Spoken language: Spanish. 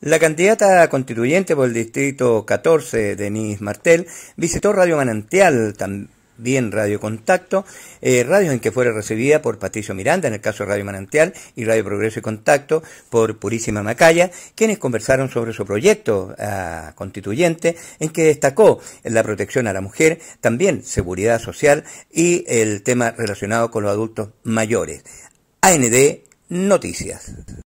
La candidata constituyente por el Distrito 14, Denise Martel, visitó Radio Manantial, también Radio Contacto, eh, radio en que fue recibida por Patricio Miranda, en el caso de Radio Manantial, y Radio Progreso y Contacto por Purísima Macaya, quienes conversaron sobre su proyecto eh, constituyente, en que destacó la protección a la mujer, también seguridad social y el tema relacionado con los adultos mayores. AND Noticias.